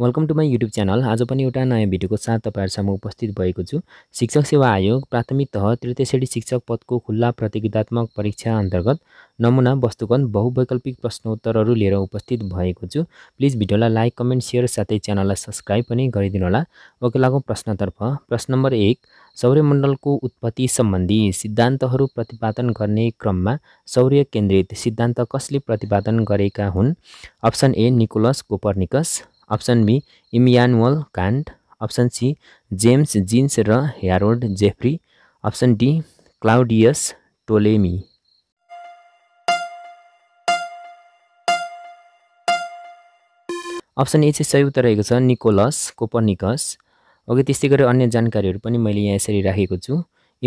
welcome to my YouTube channel आज पनि एउटा नयाँ भिडियोको साथ तपाईँहरूसम्म उपस्थित भएको छु शिक्षक सेवा आयोग प्राथमिक तह तृतीय श्रेणी शिक्षक पदको खुल्ला प्रतियोगितात्मक परीक्षा अन्तर्गत नमुना वस्तुगत बहुवैकल्पिक प्रश्नोत्तरहरू लिएर उपस्थित भएको छु प्लिज भिडियोलाई लाइक कमेन्ट सेयर साथै च्यानललाई सब्सक्राइब पनि गरिदिनुहोला वकिलाको प्रश्नतर्फ प्रश्न नम्बर एक सौर्यमण्डलको उत्पत्ति सम्बन्धी सिद्धान्तहरू प्रतिपादन गर्ने क्रममा सौर्य केन्द्रित सिद्धान्त कसले प्रतिपादन गरेका हुन् option A Nicolaus Copernicus option B Immanuel Kant option C James Jeans र Harold Jeffrey option D Claudius Ptolemy option A चाहिँ सही उत्तर रहेको छ निकोलस कोपरनिकस ओके त्यस्तै गरेर अन्य जानकारीहरू पनि मैले यहाँ यसरी राखेको छु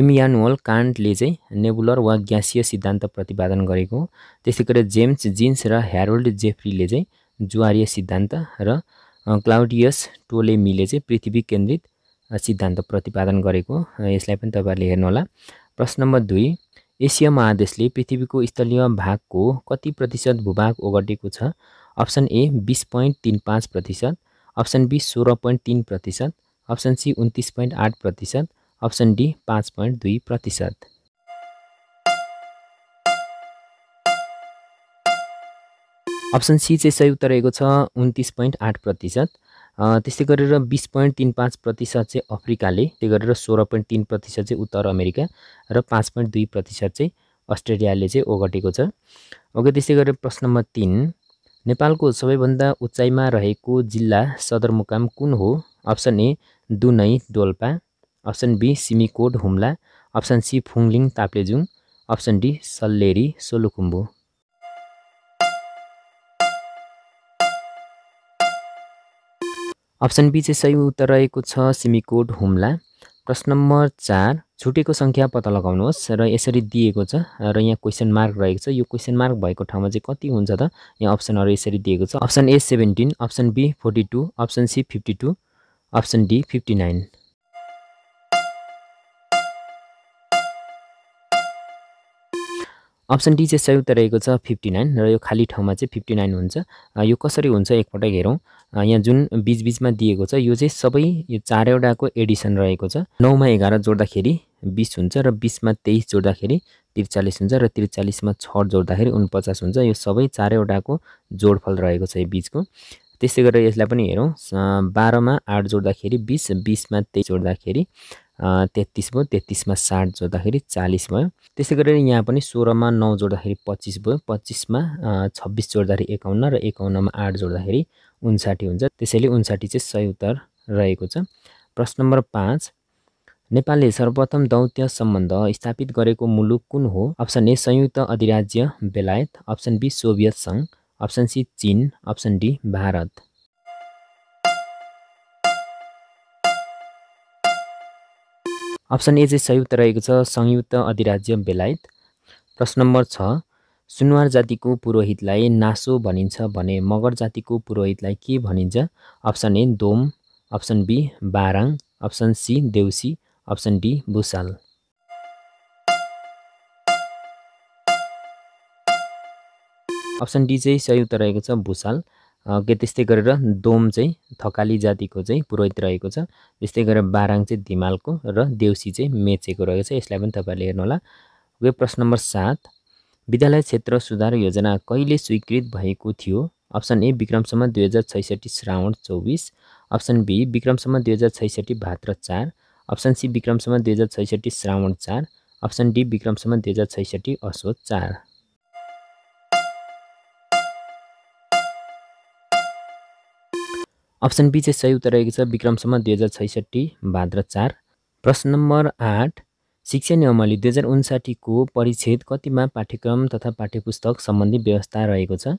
इमियानुअल कान्टले चाहिँ नेबुलर वा ग्यासीय सिद्धान्त प्रतिपादन गरेको त्यस्तै गरेर जेम्स जिन्स र ह्यारोल्ड जेफ्रीले चाहिँ जुवारीय सिद्धान्त र क्लाउडियस टोलेमीले चाहिँ पृथ्वी केन्द्रित सिद्धान्त प्रतिपादन गरेको यसलाई पनि तपाईँहरूले हेर्नुहोला प्रश्न नम्बर दुई एसिया महादेशले पृथ्वीको स्थलीय भागको कति प्रतिशत भूभाग ओगटेको छ अप्सन ए बिस पोइन्ट तिन पाँच प्रतिशत अप्सन बी सोह्र पोइन्ट तिन प्रतिशत अप्सन सी उन्तिस पोइन्ट आठ प्रतिशत अप्सन डी पाँच पोइन्ट दुई प्रतिशत अप्सन सी चाहिँ सही उत्तर रहेको छ उन्तिस पोइन्ट आठ प्रतिशत त्यस्तै गरेर बिस पोइन्ट तिन पाँच प्रतिशत चाहिँ अफ्रिकाले त्यही गरेर सोह्र पोइन्ट तिन प्रतिशत चाहिँ उत्तर अमेरिका र पाँच पोइन्ट दुई प्रतिशत चाहिँ अस्ट्रेलियाले चाहिँ ओगटेको छ ओके त्यस्तै गरेर प्रश्न नम्बर तिन नेपालको सबैभन्दा उचाइमा रहेको जिल्ला सदरमुकाम कुन हो option A Dunai Dolpa option B Simikot Humla option C Phungling Taplejung option D Salleri Solukhumbu option B चाहिँ सही उत्तर रहेको छ सिमीकोट हुम्ला प्रश्न नम्बर चार छुटेको सङ्ख्या पत्ता लगाउनुहोस् र यसरी दिएको छ र यहाँ क्वेसन मार्क रहेको छ यो क्वेसन मार्क भएको ठाउँमा चाहिँ कति हुन्छ त यहाँ अप्सनहरू यसरी दिएको छ option A seventeen option B forty two option C fifty two option D fifty nine option D चाहिँ संयुक्त रहेको छ फिफ्टी नाइन र यो खाली ठाउँमा चाहिँ फिफ्टी नाइन हुन्छ यो कसरी हुन्छ एकपटक हेरौँ यहाँ जुन बिचबिचमा दिएको छ यो चाहिँ सबै यो चारैवटाको एडिसन रहेको छ नौमा एघार जोड्दाखेरि बिस हुन्छ र बिसमा तेइस जोड्दाखेरि त्रिचालिस हुन्छ र त्रिचालिसमा छ जोड्दाखेरि उनपचास हुन्छ यो सबै चारैवटाको जोडफल रहेको छ यो बिचको त्यसै गरेर यसलाई पनि हेरौँ बाह्रमा आठ जोड्दाखेरि बिस बिसमा तेइस जोड्दाखेरि तेत्तिस भयो तेत्तिसमा साठ जोड्दाखेरि चालिस भयो त्यस्तै गरेर यहाँ पनि सोह्रमा नौ जोड्दाखेरि पच्चिस भयो पच्चिसमा छब्बिस जोड्दाखेरि एकाउन्न र एकाउन्नमा आठ जोड्दाखेरि उन्साठी हुन्छ त्यसैले उन्साठी चाहिँ सही उत्तर रहेको छ प्रश्न नम्बर पाँच नेपालले सर्वप्रथम दौत्य सम्बन्ध स्थापित गरेको मुलुक कुन हो अप्सन ए संयुक्त अधिराज्य बेलायत अप्सन बी सोभियत सङ्घ option C Chin option D Bharat option A चाहिँ संयुक्त रहेको छ संयुक्त अधिराज्य बेलायत प्रश्न नम्बर छ सुनवार जातिको पुरोहितलाई नासो भनिन्छ भने मगर जातिको पुरोहितलाई के भनिन्छ अप्सन ए दोम अप्सन बी बाराङ अप्सन सी देउसी अप्सन डी भुसाल अप्सन डी चाहिँ संयुक्त रहेको छ भुसाल के त्यस्तै गरेर दोम चाहिँ थकाली जातिको चाहिँ पुरोहित रहेको छ त्यस्तै गरेर बाराङ चाहिँ धिमालको र देउसी चाहिँ मेचेको रहेको छ यसलाई पनि तपाईँहरूले हेर्नुहोला यो प्रश्न नम्बर सात विद्यालय क्षेत्र सुधार योजना कहिले स्वीकृत भएको थियो अप्सन ए विक्रमसम्म दुई हजार छैसठी श्रावण चौबिस अप्सन बी विक्रमसम्म दुई हजार छैसठी भाद्र चार अप्सन सी विक्रमसम्म दुई हजार छैसठी श्रावण चार अप्सन डी विक्रमसम्म दुई हजार छैसठी असो चार अप्सन बी चाहिँ सही उत्तर रहेको छ विक्रमसम्म दुई हजार छैसठी भाद्र चार प्रश्न नम्बर आठ शिक्षा नियमावली दुई हजार उन्साठीको परिच्छेद कतिमा पाठ्यक्रम तथा पाठ्यपुस्तक सम्बन्धी व्यवस्था रहेको छ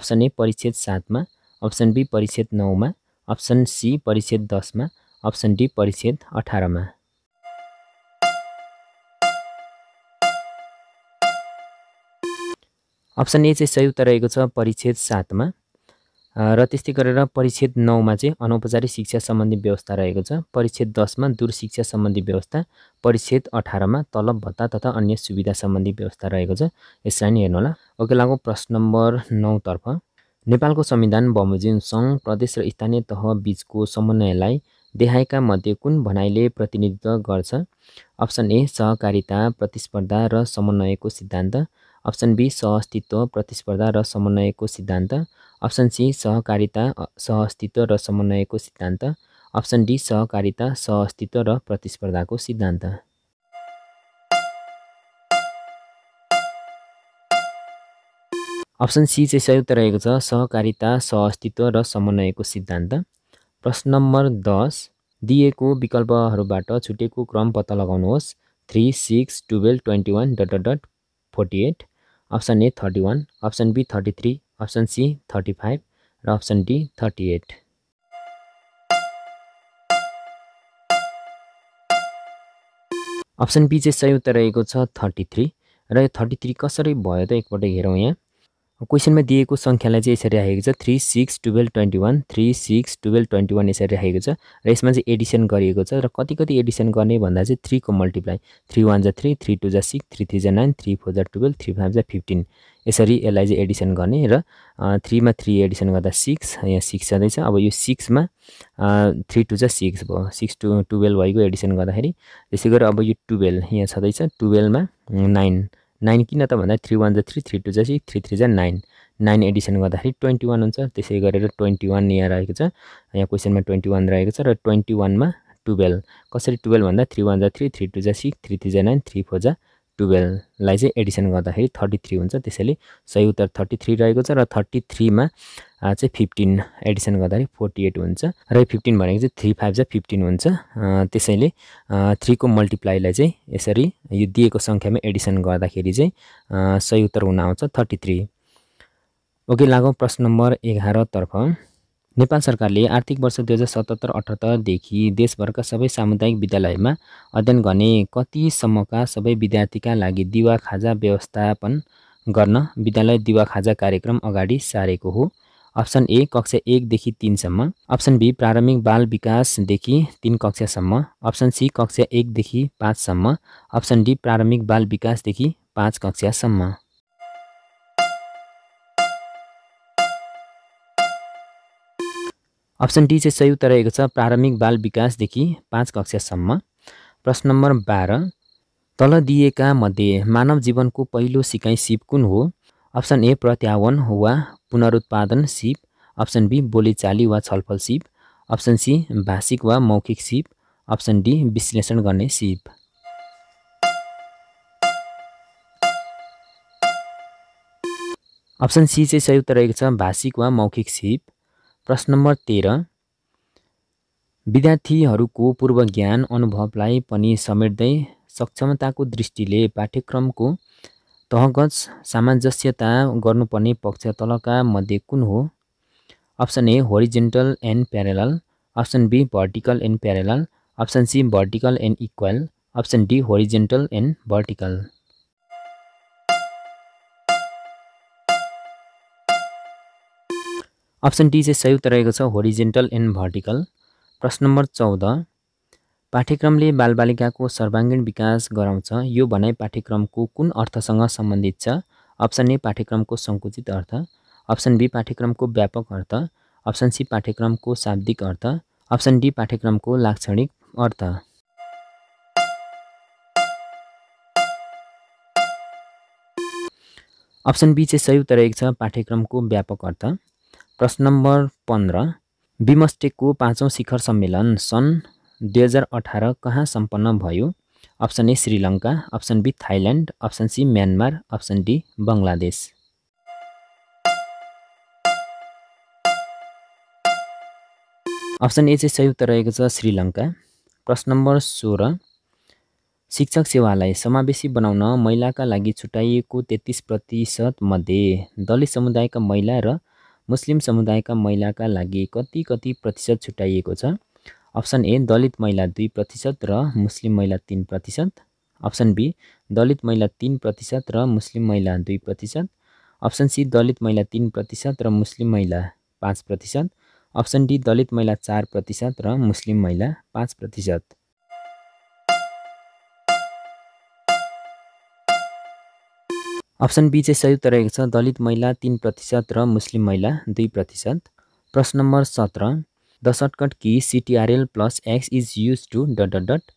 अप्सन ए परिच्छेद सातमा अप्सन बी परिच्छेद नौमा अप्सन सी परिच्छेद दसमा अप्सन डी परिच्छेद अठारमा अप्सन ए चाहिँ सही उत्तर रहेको छ परिच्छेद सातमा र त्यस्तै गरेर परिच्छेद नौमा चाहिँ अनौपचारिक शिक्षा सम्बन्धी व्यवस्था रहेको छ परिच्छेद दसमा दूर शिक्षा सम्बन्धी व्यवस्था परिच्छेद अठारमा तलब भत्ता तथा अन्य सुविधा सम्बन्धी व्यवस्था रहेको छ यसलाई होला हेर्नुहोला लागु प्रश्न नम्बर नौतर्फ नेपालको संविधान बमोजिम सङ्घ प्रदेश र स्थानीय तह बिचको समन्वयलाई देहायका मध्ये कुन भनाइले प्रतिनिधित्व गर्छ अप्सन ए सहकारिता प्रतिस्पर्धा र समन्वयको सिद्धान्त अप्सन बी सहअस्तित्व प्रतिस्पर्धा र समन्वयको सिद्धान्त अप्सन सी सहकारिता सहअस्तित्व र समन्वयको सिद्धान्त अप्सन डी सहकारिता सहअस्तित्व र प्रतिस्पर्धाको सिद्धान्त अप्सन सी चाहिँ सही उत्तर रहेको छ सहकारिता सहअस्तित्व र समन्वयको सिद्धान्त प्रश्न नम्बर दस दिएको विकल्पहरूबाट छुटेको क्रम पत्ता लगाउनुहोस् three six twelve twenty one dot dot forty eight option A thirty one option B thirty three option C thirty five र option D thirty eight option B चाहिँ सही उत्तर रहेको छ थर्टी थ्री र यो थर्टी थ्री कसरी भयो त एकपल्ट हेरौँ यहाँ क्वेसनमा दिएको सङ्ख्यालाई चाहिँ यसरी राखेको छ three six twelve twenty one three six twelve twenty one यसरी राखेको छ र यसमा चाहिँ एडिसन गरिएको छ र कति कति एडिसन गर्ने भन्दा चाहिँ थ्रीको मल्टिप्लाई थ्री वान जा थ्री थ्री टू जा सिक्स थ्री थ्री जा नाइन थ्री फोर जा टुवेल्भ थ्री फाइभ जा फिफ्टिन यसरी यसलाई चाहिँ एडिसन गर्ने र थ्रीमा थ्री एडिसन गर्दा सिक्स यहाँ सिक्स जाँदैछ अब यो सिक्समा थ्री टू जा सिक्स भयो सिक्स टु टुवेल्भ भएको एडिसन गर्दाखेरि त्यसै गरी अब यो टुवेल्भ यहाँ छँदैछ टुवेल्भमा नाइन नाइन किन त भन्दा थ्री वान जा थ्री थ्री टू जा सिक्स थ्री थ्री जा नाइन नाइन एडिसन गर्दाखेरि ट्वेन्टी वान हुन्छ त्यसै गरेर ट्वेन्टी वान यहाँ रहेको छ यहाँ क्वेसनमा ट्वेन्टी वान रहेको छ र ट्वेन्टी वानमा टुवेल्भ कसरी टुवेल्भ भन्दा थ्री वान जा थ्री थ्री टू जा सिक्स थ्री थ्री जा नाइन थ्री फोर जा टुवेल्भलाई चाहिँ एडिसन गर्दाखेरि थर्टी थ्री हुन्छ त्यसैले सही उत्तर थर्टी थ्री रहेको छ र थर्टी थ्रीमा चाहिँ फिफ्टिन एडिसन गर्दाखेरि फोर्टी एट हुन्छ र फिफ्टिन भनेको चाहिँ थ्री फाइभ चाहिँ फिफ्टिन हुन्छ त्यसैले थ्रीको मल्टिप्लाईलाई चाहिँ यसरी यो दिएको सङ्ख्यामा एडिसन गर्दाखेरि चाहिँ सही उत्तर हुन आउँछ थर्टी थ्री ओके लागौँ प्रश्न नम्बर एघारतर्फ नेपाल सरकारले आर्थिक वर्ष दुई हजार सतहत्तर अठहत्तरदेखि देशभरका सबै सामुदायिक विद्यालयमा अध्ययन गर्ने कतिसम्मका सबै विद्यार्थीका लागि दिवा खाजा व्यवस्थापन गर्न विद्यालय दिवा खाजा कार्यक्रम अगाडि सारेको हो अप्सन ए कक्षा एकदेखि तिनसम्म अप्सन बी प्रारम्भिक बाल विकासदेखि तिन कक्षासम्म अप्सन सी कक्षा एकदेखि पाँचसम्म अप्सन डी प्रारम्भिक बाल विकासदेखि पाँच कक्षासम्म अप्सन डी चाहिँ सही उत्तर रहेको छ प्रारम्भिक बाल विकासदेखि पाँच कक्षासम्म प्रश्न नम्बर बाह्र तल दिएका मध्ये मानव जीवनको पहिलो सिकाइ सिप कुन हो अप्सन ए प्रत्यावन वा पुनरुत्पादन सिप अप्सन बी बोलीचाली वा छलफल सिप अप्सन सी भाषिक वा मौखिक सिप अप्सन डी विश्लेषण गर्ने सिप अप्सन सी चाहिँ सही उत्तर रहेको छ भाषिक वा मौखिक सिप प्रश्न नम्बर तेह्र विद्यार्थीहरूको पूर्व ज्ञान अनुभवलाई पनि समेट्दै सक्षमताको दृष्टिले पाठ्यक्रमको तहगत सामञ्जस्यता गर्नुपर्ने पक्ष तलका मध्ये कुन हो option A horizontal and parallel option B vertical and parallel option C vertical and equal option D horizontal and vertical option D चाहिँ संयुक्त रहेको छ होरिजेन्टल एन्ड भर्टिकल प्रश्न नम्बर चौध पाठ्यक्रमले बालबालिकाको सर्वाङ्गीण विकास गराउँछ यो भनाइ पाठ्यक्रमको कुन अर्थसँग सम्बन्धित छ अप्सन ए पाठ्यक्रमको सङ्कुचित अर्थ अप्सन बी पाठ्यक्रमको व्यापक अर्थ अप्सन सी पाठ्यक्रमको शाब्दिक अर्थ अप्सन डी पाठ्यक्रमको लाक्षणिक अर्थ अप्सन बी चाहिँ संयुक्त रहेको छ पाठ्यक्रमको व्यापक अर्थ प्रश्न नम्बर पन्ध्र बिमस्टेकको पाँचौँ शिखर सम्मेलन सन् दुई हजार अठार कहाँ सम्पन्न भयो option A Sri Lanka option B Thailand option C Myanmar option D Bangladesh option A चाहिँ संयुक्त रहेको छ श्रीलङ्का प्रश्न नम्बर सोह्र शिक्षक सेवालाई समावेशी बनाउन महिलाका लागि छुट्याइएको तेत्तिस प्रतिशतमध्ये दलित समुदायका महिला र मुस्लिम समुदायका महिलाका लागि कति कति प्रतिशत छुट्याइएको छ अप्सन ए दलित महिला दुई प्रतिशत र मुस्लिम महिला तिन प्रतिशत अप्सन बी दलित महिला तिन प्रतिशत र मुस्लिम महिला दुई प्रतिशत अप्सन सी दलित महिला तिन प्रतिशत र मुस्लिम महिला पाँच प्रतिशत अप्सन डी दलित महिला चार प्रतिशत र मुस्लिम महिला पाँच प्रतिशत अप्सन बी चाहिँ संयुक्त रहेको छ दलित महिला तिन प्रतिशत र मुस्लिम महिला दुई प्रतिशत प्रश्न नम्बर सत्र the shortcut key CTRL plus X is use to dot dot dot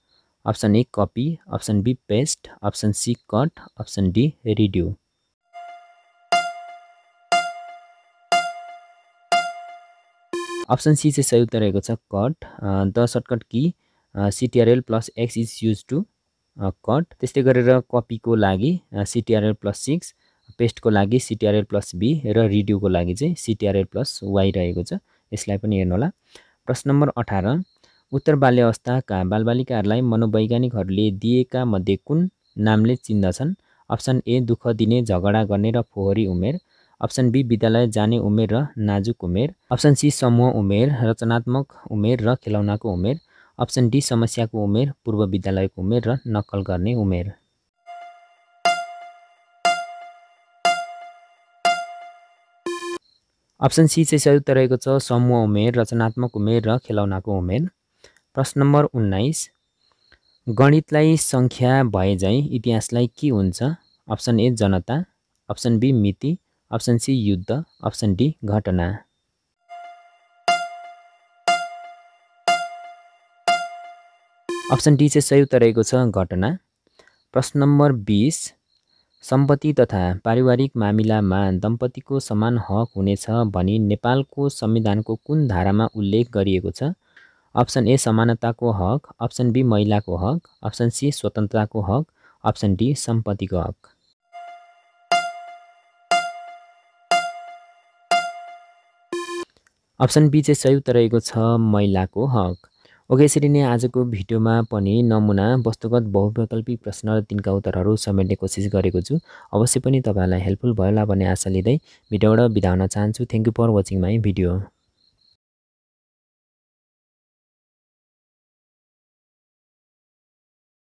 option A copy option B paste option C cut option D redo option C चाहिँ संयुक्त रहेको छ cut the shortcut key CTRL plus X is use to cut त्यस्तै गरेर कपीको लागि Ctrl plus six पेस्टको लागि Ctrl plus be र रिड्युको लागि चाहिँ सिटिआरएल प्लस वाई रहेको छ यसलाई पनि हेर्नु होला प्रश्न नम्बर अठार उत्तर बाल्यावस्थाका बालबालिकाहरूलाई मनोवैज्ञानिकहरूले दिएका मध्ये कुन नामले चिन्दछन् अप्सन ए दुःख दिने झगडा गर्ने र फोहोरी उमेर अप्सन बी विद्यालय जाने उमेर र नाजुक उमेर अप्सन सी समूह उमेर रचनात्मक उमेर र खेलौनाको उमेर अप्सन डी समस्याको उमेर पूर्व विद्यालयको उमेर र नक्कल गर्ने उमेर अप्सन सी चाहिँ संयुक्त रहेको छ समूह उमेर रचनात्मक उमेर र खेलौनाको उमेर प्रश्न नम्बर उन्नाइस गणितलाई सङ्ख्या भए झैँ इतिहासलाई के हुन्छ अप्सन ए जनता अप्सन बी मिति अप्सन सी युद्ध अप्सन डी घटना अप्सन डी चाहिँ सही उत्तर रहेको छ घटना प्रश्न नम्बर बिस सम्पत्ति तथा पारिवारिक मामिलामा दम्पतिको समान हक हुनेछ भनी नेपालको संविधानको कुन धारामा उल्लेख गरिएको छ अप्सन ए समानताको हक अप्सन बी महिलाको हक अप्सन सी स्वतन्त्रताको हक अप्सन डी सम्पत्तिको हक अप्सन बी चाहिँ सही उत्तर रहेको छ महिलाको हक ओके यसरी नै आजको भिडियोमा पनि नमुना वस्तुगत बहुवैकल्पिक प्रश्न र तिनका उत्तरहरू समेट्ने कोसिस गरेको छु अवश्य पनि तपाईँहरूलाई हेल्पफुल भयो होला भन्ने आशा लिँदै भिडियोबाट बिदा हुन चाहन्छु thank you for watching my video